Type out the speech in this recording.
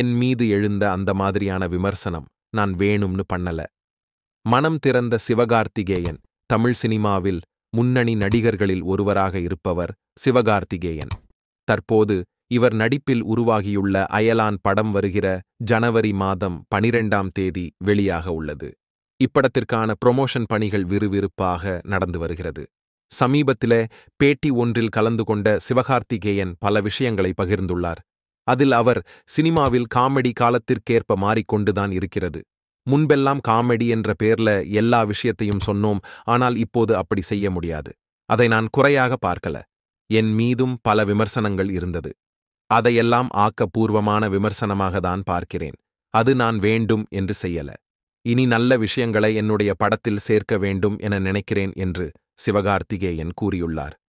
என் மீது எழுந்த அந்த மாதிரியான விமர்சனம் நான் வேணும்னு பண்ணல மனம் திறந்த சிவகார்த்திகேயன் தமிழ் சினிமாவில் முன்னணி நடிகர்களில் ஒருவராக இருப்பவர் சிவகார்த்திகேயன் தற்போது இவர் நடிப்பில் உருவாகியுள்ள அயலான் படம் வருகிற ஜனவரி மாதம் பனிரெண்டாம் தேதி வெளியாக உள்ளது இப்படத்திற்கான புரொமோஷன் பணிகள் விறுவிறுப்பாக நடந்து வருகிறது சமீபத்தில பேட்டி ஒன்றில் கலந்து கொண்ட சிவகார்த்திகேயன் பல விஷயங்களை பகிர்ந்துள்ளார் அதில் அவர் சினிமாவில் காமெடி காலத்திற்கேற்ப மாறிக்கொண்டுதான் இருக்கிறது முன்பெல்லாம் காமெடி என்ற பேர்ல எல்லா விஷயத்தையும் சொன்னோம் ஆனால் இப்போது அப்படி செய்ய முடியாது அதை நான் குறையாக பார்க்கல என் மீதும் பல விமர்சனங்கள் இருந்தது அதையெல்லாம் ஆக்கப்பூர்வமான விமர்சனமாக தான் பார்க்கிறேன் அது நான் வேண்டும் என்று செய்யல இனி நல்ல விஷயங்களை என்னுடைய படத்தில் சேர்க்க வேண்டும் என நினைக்கிறேன் என்று சிவகார்த்திகேயன் கூறியுள்ளார்